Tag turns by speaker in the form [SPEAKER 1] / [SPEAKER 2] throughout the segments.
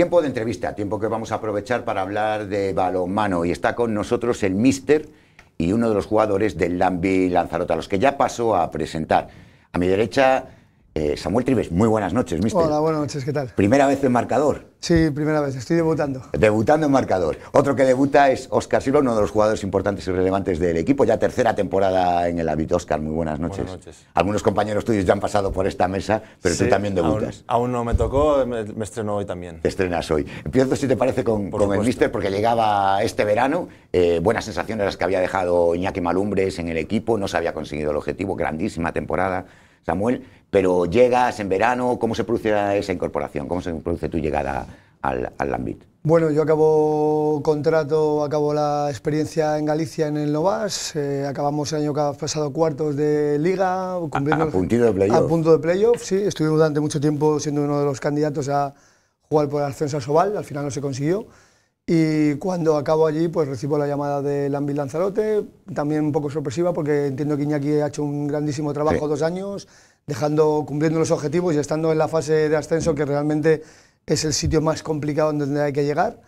[SPEAKER 1] Tiempo de entrevista, tiempo que vamos a aprovechar para hablar de balonmano y está con nosotros el mister y uno de los jugadores del Lambi Lanzarote, a los que ya pasó a presentar. A mi derecha eh, Samuel Trives, muy buenas noches, mister.
[SPEAKER 2] Hola, buenas noches, ¿qué tal?
[SPEAKER 1] ¿Primera vez en marcador? Sí, primera vez, estoy debutando. Debutando en marcador. Otro que debuta es Oscar Silva, uno de los jugadores importantes y relevantes del equipo, ya tercera temporada en el hábito. Oscar, muy buenas noches. buenas noches. Algunos compañeros tuyos ya han pasado por esta mesa, pero tú también debutas.
[SPEAKER 3] Aún, no me tocó, me, estrenó estreno hoy también.
[SPEAKER 1] Te estrenas hoy. Empiezo, si te parece, con, el mister, porque llegaba este verano, eh, buenas sensaciones las que había dejado Iñaki Malumbres en el equipo, no se había conseguido el objetivo, grandísima temporada. Samuel, pero llegas en verano, ¿cómo se produce esa incorporación? ¿Cómo se produce tu llegada al, Lambit?
[SPEAKER 2] Bueno, yo acabo contrato, acabo la experiencia en Galicia en el Novas, eh, acabamos el año pasado cuartos de liga, cumpliendo a, punto de playoff. A punto de playoff, sí, Estuve durante mucho tiempo siendo uno de los candidatos a jugar por el ascenso a al final no se consiguió. Y cuando acabo allí, pues recibo la llamada del Lambit Lanzarote, también un poco sorpresiva porque entiendo que Iñaki ha hecho un grandísimo trabajo dos años dejando, cumpliendo los objetivos y estando en la fase de ascenso que realmente es el sitio más complicado donde hay que llegar.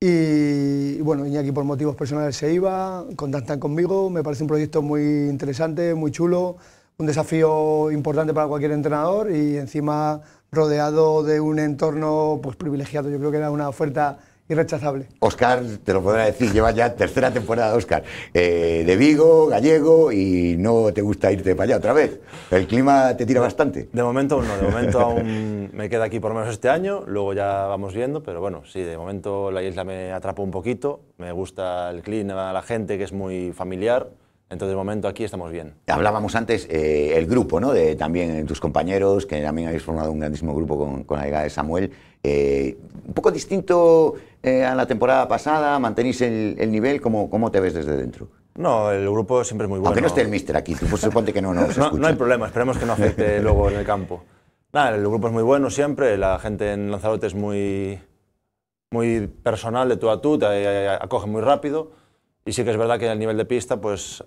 [SPEAKER 2] Y bueno, Iñaki por motivos personales se iba, contactan conmigo, me parece un proyecto muy interesante, muy chulo, un desafío importante para cualquier entrenador y encima rodeado de un entorno pues, privilegiado. Yo creo que era una oferta irrechazable.
[SPEAKER 1] Oscar, te lo podrá decir, lleva ya tercera temporada, Oscar. Eh, de Vigo, gallego, y no te gusta irte para allá otra vez. El clima te tira bastante. De momento no, de momento aún
[SPEAKER 3] me queda aquí por lo menos este año, luego ya vamos viendo, pero bueno, sí, de momento la isla me atrapó un poquito, me gusta el clima, la gente que es muy familiar. Entonces, de momento aquí estamos bien.
[SPEAKER 1] Hablábamos antes eh, el grupo, ¿no? De también eh, tus compañeros, que también habéis formado un grandísimo grupo con, la llegada de Samuel. Eh, un poco distinto eh, a la temporada pasada, ¿Mantenís el, nivel, ¿cómo, ¿cómo te ves desde dentro?
[SPEAKER 3] No, el grupo siempre es muy bueno. Aunque no esté el mister aquí,
[SPEAKER 1] suponte que no no,
[SPEAKER 3] no hay problema, esperemos que no afecte luego en el campo. Nada, el grupo es muy bueno siempre, la gente en Lanzarote es muy, muy personal de tú a tú, te acoge muy rápido. Y sí que es verdad que el nivel de pista, pues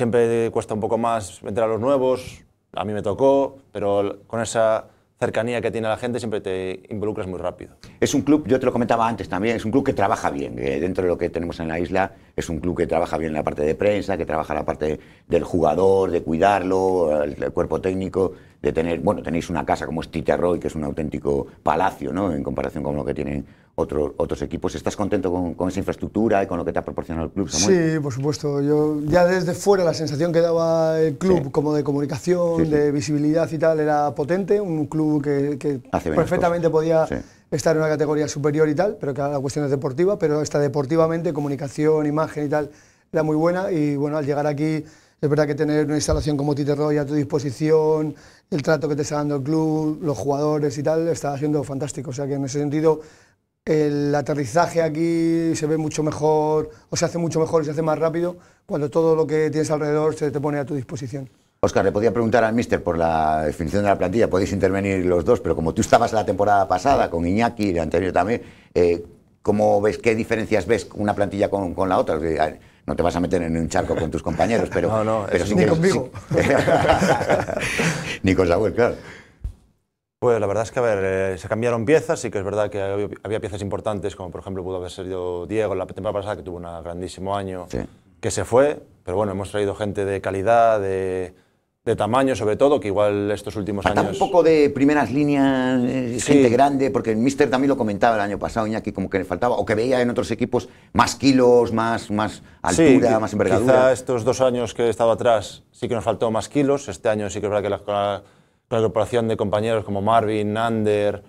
[SPEAKER 3] siempre cuesta un poco más entrar a los nuevos, a mí me tocó, pero con esa cercanía que tiene la gente, siempre te involucras muy rápido. Es
[SPEAKER 1] un club, yo te lo comentaba antes también, es un club que trabaja bien. Eh, dentro de lo que tenemos en la isla, es un club que trabaja bien en la parte de prensa, que trabaja la parte del jugador, de cuidarlo, el cuerpo técnico de tener, bueno, tenéis una casa como es Titerroy, que es un auténtico palacio, ¿no? En comparación con lo que tienen otros equipos. ¿Estás contento con, esa infraestructura y con lo que te ha proporcionado el club? Samuel?
[SPEAKER 2] Sí, por supuesto. Yo ya desde fuera la sensación que daba el club, como de comunicación, de visibilidad y tal, era potente. Un club que, que perfectamente podía estar en una categoría superior y tal, pero que la cuestión es deportiva, pero está deportivamente, comunicación, imagen y tal, era muy buena. Y bueno, al llegar aquí es verdad que tener una instalación como Titerroy a tu disposición, el trato que te está dando el club, los jugadores y tal, está haciendo fantástico. O sea que en ese sentido el aterrizaje aquí se ve mucho mejor, o se hace mucho mejor y se hace más rápido cuando todo lo que tienes alrededor se te pone a tu disposición.
[SPEAKER 1] Oscar, le podía preguntar al mister por la definición de la plantilla, podéis intervenir los dos, pero como tú estabas la temporada pasada con Iñaki y el anterior también, eh, ¿cómo ves, qué diferencias ves una plantilla con, con la otra? no te vas a meter en un charco con tus compañeros, pero, no, no, pero ni conmigo. ni con claro.
[SPEAKER 3] Pues la verdad es que, a ver, eh, se cambiaron piezas, sí que es verdad que había, piezas importantes, como por ejemplo pudo haber sido Diego la temporada pasada, que tuvo un grandísimo año, que se fue, pero bueno, hemos traído gente de calidad, de, tamaño sobre todo, que igual estos últimos años... un
[SPEAKER 1] poco de primeras líneas,
[SPEAKER 3] eh, gente grande,
[SPEAKER 1] porque el Mister también lo comentaba el año pasado, Iñaki, como que le faltaba, o que veía en otros equipos más kilos, más, más altura, más envergadura. Quizá
[SPEAKER 3] estos dos años que he estado atrás sí que nos faltó más kilos, este año sí que es verdad que la, la, de compañeros como Marvin, Nander,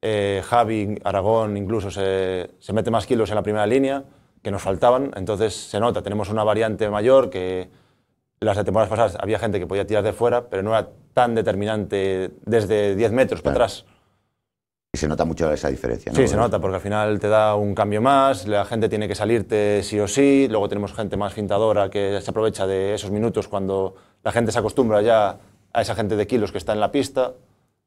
[SPEAKER 3] eh, Javi, Aragón, incluso se, se mete más kilos en la primera línea, que nos faltaban, entonces se nota, tenemos una variante mayor que las temporadas pasadas había gente que podía tirar de fuera, pero no era tan determinante desde 10 metros para atrás.
[SPEAKER 1] Y se nota mucho esa diferencia, ¿no? Sí, se nota,
[SPEAKER 3] porque al final te da un cambio más, la gente tiene que salirte sí o sí, luego tenemos gente más fintadora que se aprovecha de esos minutos cuando la gente se acostumbra ya a esa gente de kilos que está en la pista,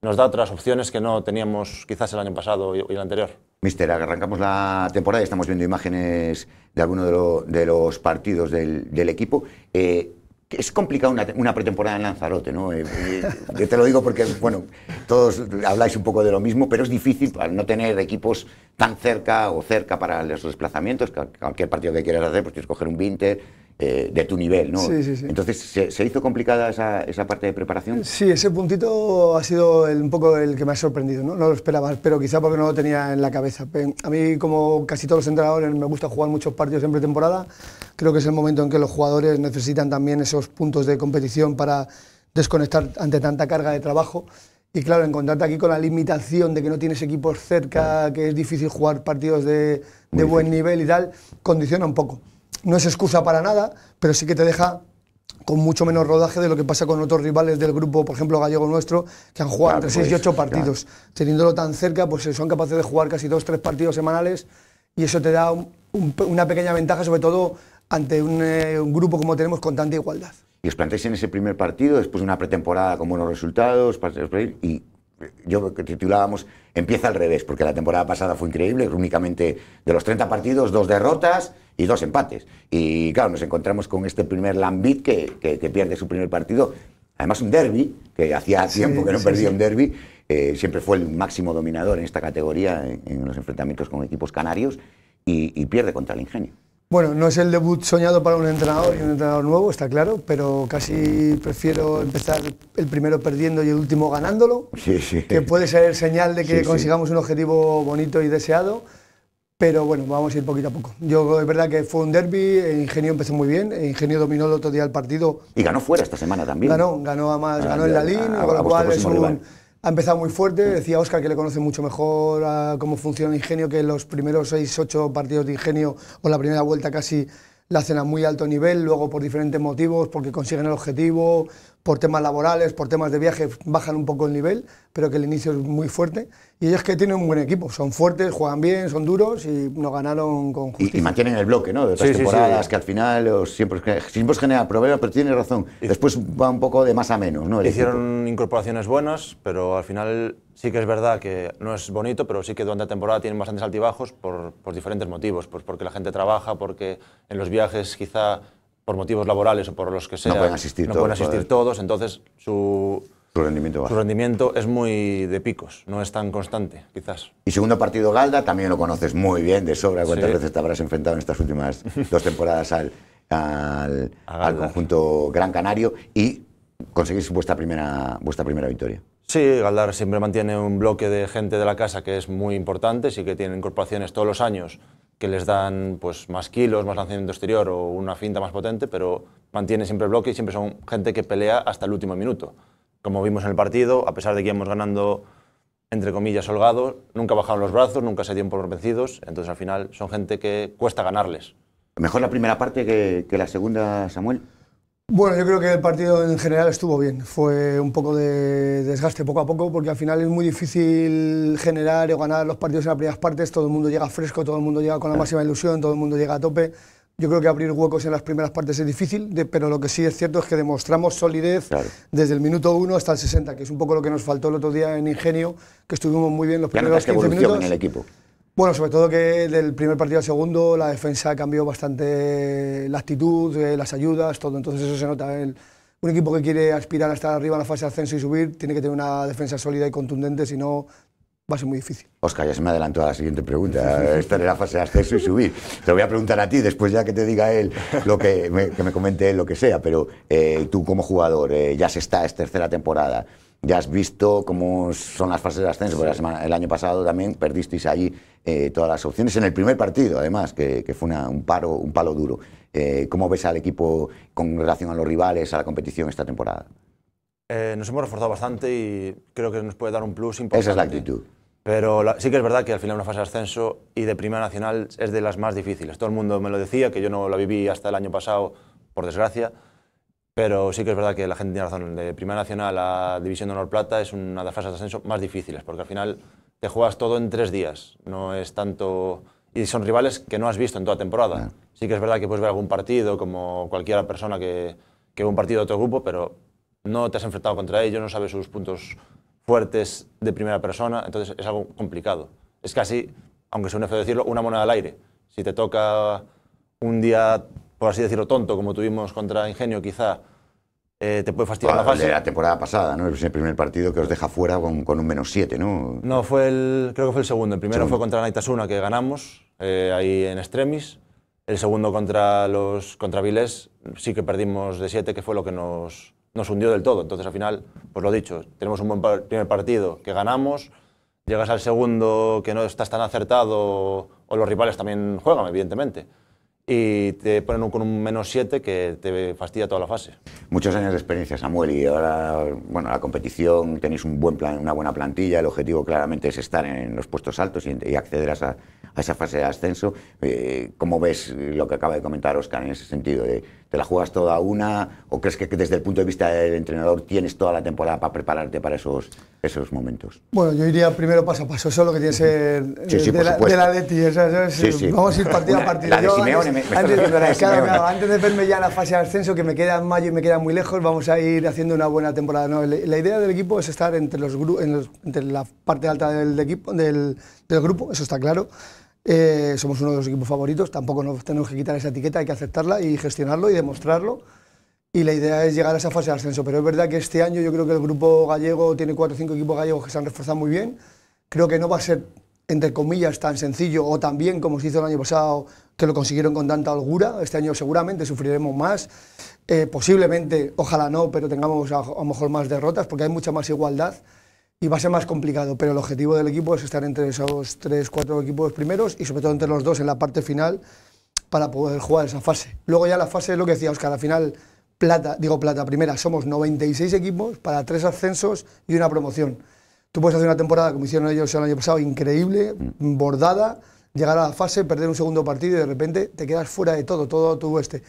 [SPEAKER 3] nos da otras opciones que no teníamos quizás el año pasado y el anterior.
[SPEAKER 1] Mister, arrancamos la temporada y estamos viendo imágenes de alguno de, los partidos del, equipo. Eh, es complicado una, una, pretemporada en Lanzarote, ¿no? Eh, eh, yo te lo digo porque, bueno, todos habláis un poco de lo mismo, pero es difícil no tener equipos tan cerca o cerca para los desplazamientos. Cualquier partido que quieras hacer, pues tienes que coger un Vinter... Eh, de tu nivel, ¿no? Entonces, ¿se, hizo complicada esa, parte de preparación?
[SPEAKER 2] Sí, ese puntito ha sido un poco el que me ha sorprendido, ¿no? No lo esperaba, pero quizá porque no lo tenía en la cabeza. A mí, como casi todos los entrenadores, me gusta jugar muchos partidos en pretemporada. Creo que es el momento en que los jugadores necesitan también esos puntos de competición para desconectar ante tanta carga de trabajo. Y claro, encontrarte aquí con la limitación de que no tienes equipos cerca, que es difícil jugar partidos de buen nivel y tal, condiciona un poco no es excusa para nada, pero sí que te deja con mucho menos rodaje de lo que pasa con otros rivales del grupo, por ejemplo, gallego nuestro, que han jugado 6 y 8 pues, partidos. Teniéndolo tan cerca, pues eh, son capaces de jugar casi 2-3 partidos semanales y eso te da una pequeña ventaja, sobre todo ante eh, un, grupo como tenemos con tanta igualdad.
[SPEAKER 1] Y os planteáis en ese primer partido, después de una pretemporada con buenos resultados, y yo que titulábamos empieza al revés, porque la temporada pasada fue increíble, únicamente de los 30 partidos, dos derrotas y dos empates. Y claro, nos encontramos con este primer Lambit que, pierde su primer partido, además un derby, que hacía tiempo que no perdía un derby, eh, siempre fue el máximo dominador en esta categoría en, los enfrentamientos con equipos canarios y pierde contra el Ingenio.
[SPEAKER 2] Bueno, no es el debut soñado para un entrenador y un entrenador nuevo, está claro, pero casi prefiero empezar el primero perdiendo y el último ganándolo,
[SPEAKER 1] sí, sí. que
[SPEAKER 2] puede ser señal de que consigamos un objetivo bonito y deseado, pero bueno, vamos a ir poquito a poco. Yo es verdad que fue un derby, Ingenio empezó muy bien, Ingenio dominó el otro día el partido.
[SPEAKER 1] Y ganó fuera esta semana también. Ganó,
[SPEAKER 2] ganó ah, ganó en la línea, con lo cual es un... Ha empezado muy fuerte, decía Oscar que le conoce mucho mejor ah, cómo funciona Ingenio, que los primeros 6-8 partidos de Ingenio o la primera vuelta casi la hacen a muy alto nivel, luego por diferentes motivos, porque consiguen el objetivo, por temas laborales, por temas de viaje, bajan un poco el nivel, pero que el inicio es muy fuerte. Y es que tienen un buen equipo, son fuertes, juegan bien, son duros y nos ganaron con
[SPEAKER 1] justicia. Y, mantienen el bloque, ¿no? De otras temporadas, que al final siempre, siempre genera problemas, pero tiene razón. Después va un poco de más a menos, ¿no? Hicieron
[SPEAKER 3] incorporaciones buenas, pero al final sí que es verdad que no es bonito, pero sí que durante la temporada tienen bastantes altibajos por, diferentes motivos, pues porque la gente trabaja, porque en los viajes quizá por motivos laborales o por los que sea, no pueden asistir, no pueden asistir todos, entonces su, rendimiento su rendimiento es muy de picos, no es tan constante, quizás.
[SPEAKER 1] Y segundo partido, Galda, también lo conoces muy bien, de sobra, cuántas veces te habrás enfrentado en estas últimas dos temporadas al, al, conjunto Gran Canario y conseguís vuestra primera, vuestra primera victoria.
[SPEAKER 3] Sí, Galdar siempre mantiene un bloque de gente de la casa que es muy importante, sí que tiene incorporaciones todos los años que les dan pues, más kilos, más lanzamiento exterior o una finta más potente, pero mantiene siempre el bloque y siempre son gente que pelea hasta el último minuto. Como vimos en el partido, a pesar de que íbamos ganando, entre comillas, holgados, nunca bajaron los brazos, nunca se dieron por vencidos, entonces al final son gente que cuesta ganarles. Mejor la primera parte que, que la segunda, Samuel.
[SPEAKER 2] Bueno, yo creo que el partido en general estuvo bien. Fue un poco de desgaste poco a poco, porque al final es muy difícil generar o ganar los partidos en las primeras partes. Todo el mundo llega fresco, todo el mundo llega con la máxima ilusión, todo el mundo llega a tope. Yo creo que abrir huecos en las primeras partes es difícil, pero lo que sí es cierto es que demostramos solidez desde el minuto 1 hasta el 60, que es un poco lo que nos faltó el otro día en Ingenio, que estuvimos muy bien los primeros 15 minutos. En el equipo. Bueno, sobre todo que del primer partido al segundo la defensa cambió bastante la actitud, eh, las ayudas, todo. Entonces eso se nota. un equipo que quiere aspirar a estar arriba en la fase de ascenso y subir tiene que tener una defensa sólida y contundente, si no va a ser muy difícil.
[SPEAKER 1] Oscar, ya se me adelantó a la siguiente pregunta. Estar en la fase de ascenso y subir. Te lo voy a preguntar a ti después ya que te diga él lo que me, que me comente él lo que sea. Pero eh, tú como jugador, eh, ya se está, es tercera temporada. Ya has visto cómo son las fases de ascenso, porque la semana, el año pasado también perdisteis allí eh, todas las opciones, en el primer partido además, que, fue un, paro, un palo duro. Eh, ¿Cómo ves al equipo con relación a los rivales, a la competición esta temporada?
[SPEAKER 3] Eh, nos hemos reforzado bastante y creo que nos puede dar un plus importante. Esa es la actitud. Pero sí que es verdad que al final una fase de ascenso y de Primera Nacional es de las más difíciles. Todo el mundo me lo decía, que yo no la viví hasta el año pasado, por desgracia pero sí que es verdad que la gente tiene razón. De Primera Nacional a División de Honor Plata es una de las fases de ascenso más difíciles, porque al final te juegas todo en tres días. No es tanto. Y son rivales que no has visto en toda temporada. Sí que es verdad que puedes ver algún partido, como cualquier persona que, ve un partido de otro grupo, pero no te has enfrentado contra ellos, no sabes sus puntos fuertes de primera persona, entonces es algo complicado. Es casi, aunque un feo decirlo, una moneda al aire. Si te toca un día por así decirlo, tonto, como tuvimos contra Ingenio, quizá eh, te puede fastidiar la fase. La temporada
[SPEAKER 1] pasada, ¿no? El primer partido que os deja fuera con, un menos 7, ¿no? No,
[SPEAKER 3] fue el, creo que fue el segundo. El primero fue contra Naitasuna, que ganamos eh, ahí en extremis. El segundo contra los contra Vilés, sí que perdimos de 7, que fue lo que nos, nos hundió del todo. Entonces, al final, pues lo dicho, tenemos un buen primer partido que ganamos, llegas al segundo que no estás tan acertado, o los rivales también juegan, evidentemente y te ponen con un menos 7 que te fastidia toda la fase.
[SPEAKER 1] Muchos años de experiencia, Samuel, y ahora, bueno, la competición, tenéis un buen plan, una buena plantilla, el objetivo claramente es estar en los puestos altos y, acceder a esa, fase de ascenso. Eh, ¿Cómo ves lo que acaba de comentar Oscar en ese sentido de, ¿Te la juegas toda una? ¿O crees que desde el punto de vista del entrenador tienes toda la temporada para prepararte para esos, esos momentos?
[SPEAKER 2] Bueno, yo iría primero paso a paso. solo que tiene que eh, de, la, de, ti. Vamos a ir partido a partido. antes, de verme ya la fase de ascenso, que me queda en mayo y me queda muy lejos, vamos a ir haciendo una buena temporada. No, la idea del equipo es estar entre, los, los, entre la parte alta del, equipo, del, del grupo, eso está claro. Eh, somos uno de los equipos favoritos, tampoco nos tenemos que quitar esa etiqueta, hay que aceptarla y gestionarlo y demostrarlo. Y la idea es llegar a esa fase de ascenso. Pero es verdad que este año yo creo que el grupo gallego tiene cuatro o cinco equipos gallegos que se han reforzado muy bien. Creo que no va a ser, entre comillas, tan sencillo o tan bien como se hizo el año pasado, que lo consiguieron con tanta holgura. Este año seguramente sufriremos más. Eh, posiblemente, ojalá no, pero tengamos a, a lo mejor más derrotas porque hay mucha más igualdad y va a ser más complicado, pero el objetivo del equipo es estar entre esos tres, cuatro equipos primeros y sobre todo entre los dos en la parte final para poder jugar esa fase. Luego ya la fase es lo que decía Oscar, al final plata, digo plata, primera, somos 96 equipos para tres ascensos y una promoción. Tú puedes hacer una temporada, como hicieron ellos el año pasado, increíble, bordada, llegar a la fase, perder un segundo partido y de repente te quedas fuera de todo, todo tu este.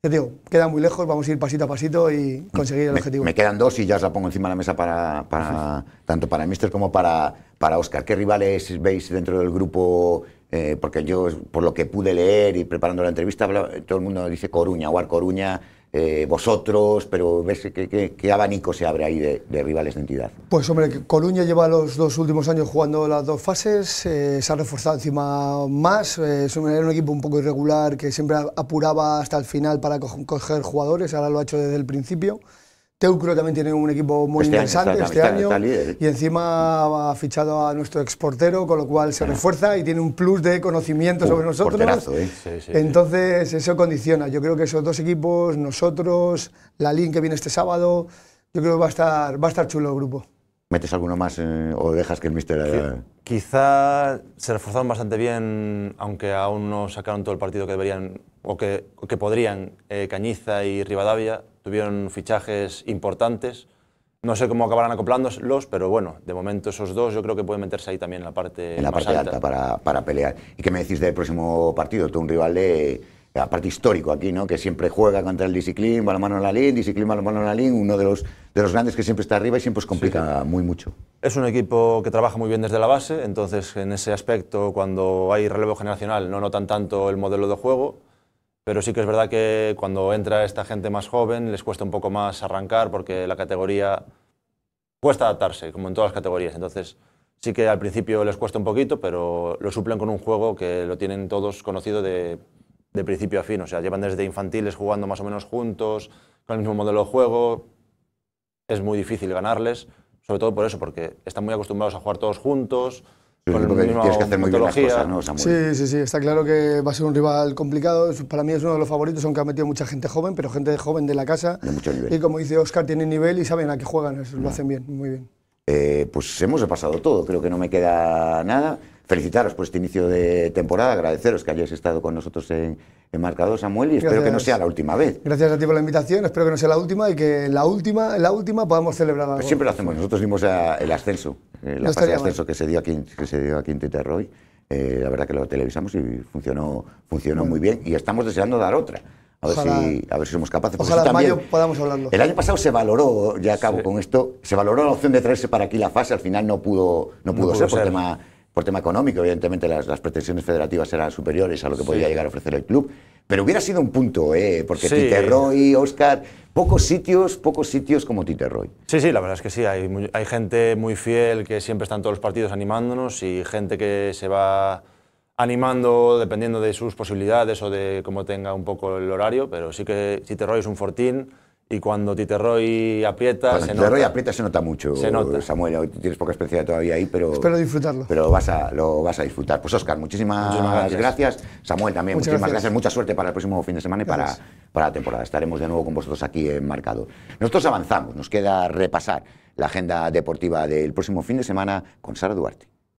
[SPEAKER 2] Te digo, queda muy lejos, vamos a ir pasito a pasito y conseguir el objetivo. Me
[SPEAKER 1] quedan dos y ya os la pongo encima de la mesa para, para tanto para Mister como para, para Oscar. ¿Qué rivales veis dentro del grupo? Eh, porque yo, por lo que pude leer y preparando la entrevista, todo el mundo dice Coruña, War Coruña eh, vosotros, pero ves qué, abanico se abre ahí de, rivales de entidad.
[SPEAKER 2] Pues hombre, Coruña lleva los dos últimos años jugando las dos fases, eh, se ha reforzado encima más, eh, era un equipo un poco irregular que siempre apuraba hasta el final para coger jugadores, ahora lo ha hecho desde el principio. Teucro también tiene un equipo muy este interesante este año y encima ha fichado a nuestro exportero, con lo cual se refuerza y tiene un plus de conocimiento sobre nosotros. ¿eh? Entonces eso condiciona. Yo creo que esos dos equipos, nosotros, la link que viene este sábado, yo creo que va a estar, va a estar chulo el grupo.
[SPEAKER 1] ¿Metes alguno más eh, o dejas que el mister...
[SPEAKER 3] Quizá se reforzaron bastante bien, aunque aún no sacaron todo el partido que deberían o que, podrían eh, Cañiza y Rivadavia tuvieron fichajes importantes. No sé cómo acabarán acoplándolos, pero bueno, de momento esos dos yo creo que pueden meterse ahí también en la parte En la parte alta, para,
[SPEAKER 1] para, pelear. ¿Y qué me decís del próximo partido? Tú un rival de... Aparte histórico aquí, ¿no? Que siempre juega contra el Disciplín, balonmano va la mano en uno de los, de los grandes que siempre está arriba y siempre os complica muy mucho.
[SPEAKER 3] Es un equipo que trabaja muy bien desde la base, entonces en ese aspecto, cuando hay relevo generacional, no notan tanto el modelo de juego, pero sí que es verdad que cuando entra esta gente más joven les cuesta un poco más arrancar porque la categoría cuesta adaptarse, como en todas las categorías. Entonces, sí que al principio les cuesta un poquito, pero lo suplen con un juego que lo tienen todos conocido de, principio a fin. O sea, llevan desde infantiles jugando más o menos juntos, con el mismo modelo de juego. Es muy difícil ganarles, sobre todo por eso, porque están muy acostumbrados a jugar todos juntos tienes que hacer muy bien las cosas, ¿no? Sí,
[SPEAKER 2] sí, sí, está claro que va a ser un rival complicado. Para mí es uno de los favoritos, aunque ha metido mucha gente joven, pero gente joven de la casa. Y como dice Oscar, tienen nivel y saben a qué juegan, lo hacen bien, muy bien.
[SPEAKER 1] Eh, pues hemos repasado todo, creo que no me queda nada felicitaros por este inicio de temporada, agradeceros que hayáis estado con nosotros en, en Marcador, Samuel, y espero que no sea la última vez.
[SPEAKER 2] Gracias a ti por la invitación, espero que no sea la última y que la última, la última podamos celebrar algo. Pues siempre lo hacemos,
[SPEAKER 1] nosotros vimos eh, el ascenso, eh, la ascenso que se dio aquí, que se dio aquí en eh, la verdad que lo televisamos y funcionó, funcionó muy bien, y estamos deseando dar otra. A ver, si, a ver si somos capaces. Ojalá también, mayo
[SPEAKER 2] podamos hablarlo. El año pasado se
[SPEAKER 1] valoró, ya acabo con esto, se valoró la opción de traerse para aquí la fase, al final no pudo, no pudo, ser, ser por tema por tema económico, evidentemente las, pretensiones federativas eran superiores a lo que podía llegar a ofrecer el club, pero hubiera sido un punto, ¿eh? porque sí. Roy, Oscar, pocos sitios, pocos sitios como Titerroy.
[SPEAKER 3] Sí, sí, la verdad es que sí, hay, hay gente muy fiel que siempre está en todos los partidos animándonos y gente que se va animando dependiendo de sus posibilidades o de cómo tenga un poco el horario, pero sí que Roy es un fortín y cuando Titerroy aprieta, cuando se nota.
[SPEAKER 1] aprieta se nota mucho. Se nota. Samuel, tienes poca experiencia todavía ahí, pero. Espero disfrutarlo. Pero lo vas a disfrutar. Pues Oscar, muchísimas, gracias. Samuel también, muchísimas gracias. Mucha suerte para el próximo fin de semana y para, para la temporada. Estaremos de nuevo con vosotros aquí en Marcado. Nosotros avanzamos, nos queda repasar la agenda deportiva del próximo fin de semana con Sara Duarte.